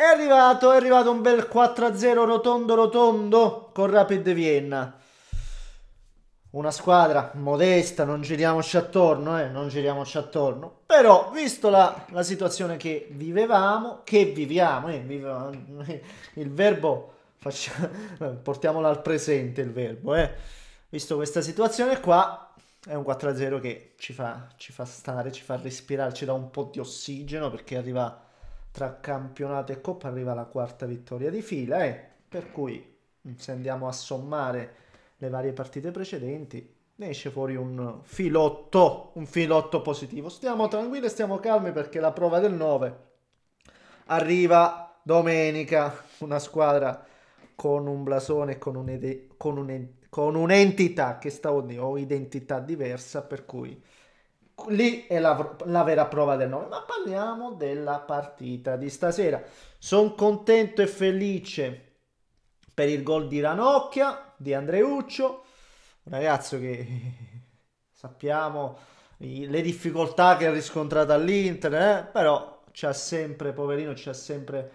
È arrivato, è arrivato un bel 4-0 rotondo rotondo con Rapid Vienna. Una squadra modesta, non giriamoci attorno, eh, non giriamoci attorno. Però, visto la, la situazione che vivevamo, che viviamo, eh, vivevamo eh, il verbo, faccia, portiamolo al presente il verbo, eh. Visto questa situazione qua, è un 4-0 che ci fa, ci fa stare, ci fa respirare, ci dà un po' di ossigeno perché arriva tra campionato e coppa arriva la quarta vittoria di fila eh? per cui se andiamo a sommare le varie partite precedenti ne esce fuori un filotto, un filotto positivo. Stiamo tranquilli, stiamo calmi perché la prova del 9 arriva domenica, una squadra con un blasone, con, un ed- con, un ed- con un'entità che sta o identità diversa per cui lì è la, la, vera prova del 9. Ma parliamo della partita di stasera. Sono contento e felice per il gol di Ranocchia, di Andreuccio, un ragazzo che sappiamo le difficoltà che ha riscontrato all'Inter, eh? però c'ha sempre, poverino, c'ha sempre...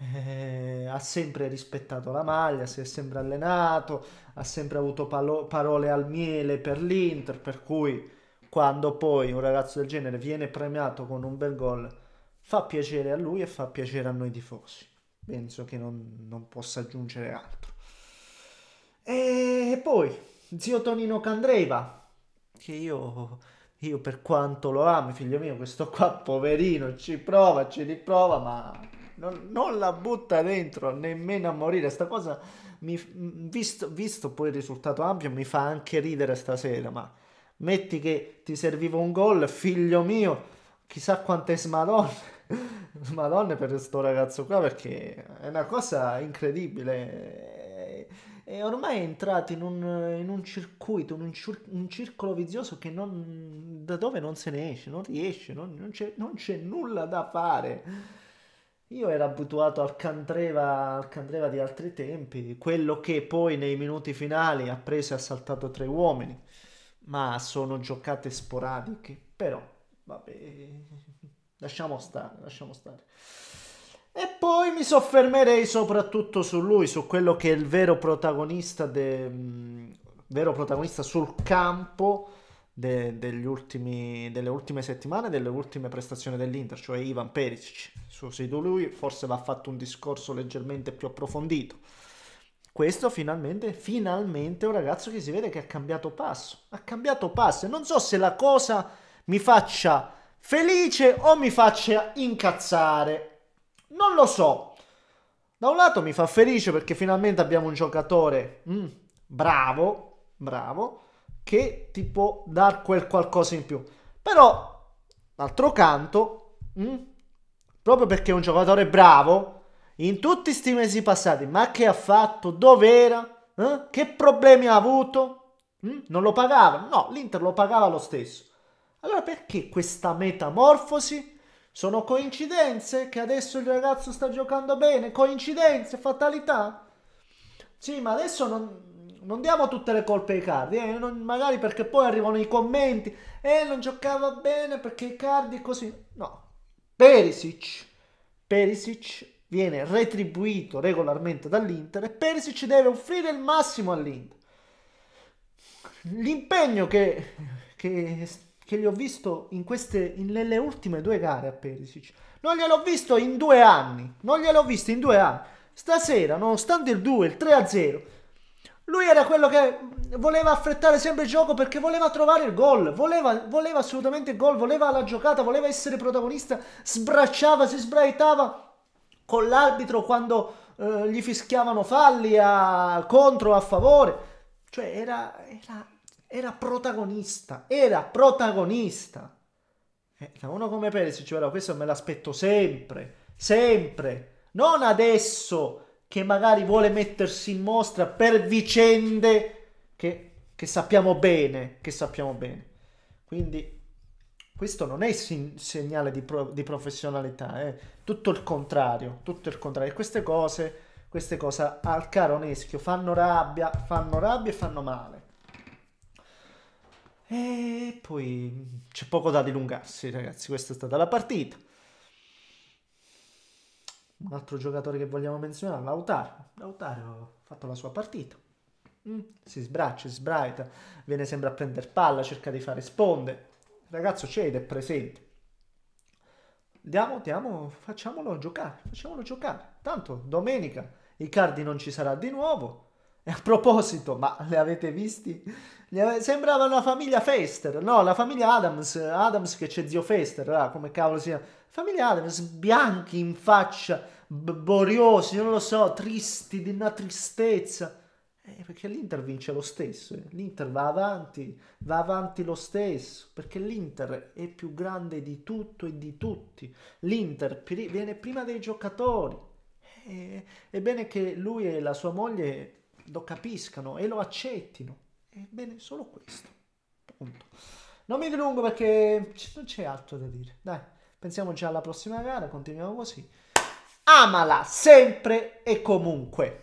Eh, ha sempre rispettato la maglia, si è sempre allenato, ha sempre avuto palo- parole al miele per l'Inter, per cui quando poi un ragazzo del genere viene premiato con un bel gol fa piacere a lui e fa piacere a noi tifosi. Penso che non, non possa aggiungere altro. E poi, zio Tonino Candreva, che io, io per quanto lo ami, figlio mio, questo qua poverino ci prova, ci riprova, ma non, non la butta dentro nemmeno a morire. Sta cosa, mi, visto, visto poi il risultato ampio, mi fa anche ridere stasera, ma metti che ti serviva un gol, figlio mio, chissà quante smadonne. Madonna per questo ragazzo qua perché è una cosa incredibile. E ormai è entrato in un, in un circuito, in un, cir- un, circolo vizioso che non, da dove non se ne esce, non riesce, non, non, c'è, non c'è, nulla da fare. Io ero abituato al Candreva, al Candreva di altri tempi, quello che poi nei minuti finali ha preso e ha saltato tre uomini ma sono giocate sporadiche, però vabbè, lasciamo stare, lasciamo stare. E poi mi soffermerei soprattutto su lui, su quello che è il vero protagonista, de, mh, vero protagonista sul campo de, ultimi, delle ultime settimane, delle ultime prestazioni dell'Inter, cioè Ivan Perisic. Su, su lui forse va fatto un discorso leggermente più approfondito questo finalmente, finalmente un ragazzo che si vede che ha cambiato passo, ha cambiato passo e non so se la cosa mi faccia felice o mi faccia incazzare, non lo so. Da un lato mi fa felice perché finalmente abbiamo un giocatore mm, bravo, bravo, che ti può dar quel qualcosa in più. Però, d'altro canto, mm, proprio perché è un giocatore bravo, in tutti questi mesi passati, ma che ha fatto? Dov'era? Eh? Che problemi ha avuto? Mm? Non lo pagava? No, l'Inter lo pagava lo stesso. Allora perché questa metamorfosi? Sono coincidenze che adesso il ragazzo sta giocando bene? Coincidenze? Fatalità? Sì, ma adesso non, non diamo tutte le colpe ai cardi, eh? non, magari perché poi arrivano i commenti, eh non giocava bene perché i cardi così. No, Perisic, Perisic viene retribuito regolarmente dall'Inter e Perisic deve offrire il massimo all'Inter. L'impegno che, che, che gli ho visto in queste, in, nelle ultime due gare a Perisic, non gliel'ho visto in due anni, non gliel'ho visto in due anni. Stasera, nonostante il 2, il 3-0, lui era quello che voleva affrettare sempre il gioco perché voleva trovare il gol, voleva, voleva assolutamente il gol, voleva la giocata, voleva essere protagonista, sbracciava, si sbraitava con l'arbitro quando eh, gli fischiavano falli a contro o a favore. Cioè era, era, era protagonista, era protagonista. Eh, da uno come Perisic, però questo me l'aspetto sempre, sempre. Non adesso che magari vuole mettersi in mostra per vicende che, che sappiamo bene, che sappiamo bene. Quindi questo non è sin- segnale di, pro- di professionalità, è eh. tutto il contrario, tutto il contrario. Queste cose, queste cose al caro Neschio fanno rabbia, fanno rabbia e fanno male. E poi c'è poco da dilungarsi, ragazzi. Questa è stata la partita. Un altro giocatore che vogliamo menzionare, Lautaro. Lautaro ha fatto la sua partita. Mm, si sbraccia, si sbraita, viene sempre a prendere palla, cerca di fare sponde. Ragazzo c'è ed è presente. Andiamo, andiamo, facciamolo giocare, facciamolo giocare. Tanto domenica Icardi non ci sarà di nuovo. E a proposito, ma li avete visti? Sembrava una famiglia Fester, no, la famiglia Adams, Adams che c'è zio Fester, ah, come cavolo sia. Famiglia Adams, bianchi in faccia, boriosi, non lo so, tristi, di una tristezza. Eh, perché l'Inter vince lo stesso, eh. l'Inter va avanti, va avanti lo stesso, perché l'Inter è più grande di tutto e di tutti, l'Inter pri- viene prima dei giocatori, eh, è bene che lui e la sua moglie lo capiscano e lo accettino, è bene solo questo, punto. Non mi dilungo perché non c'è altro da dire, dai, pensiamo già alla prossima gara, continuiamo così. Amala sempre e comunque.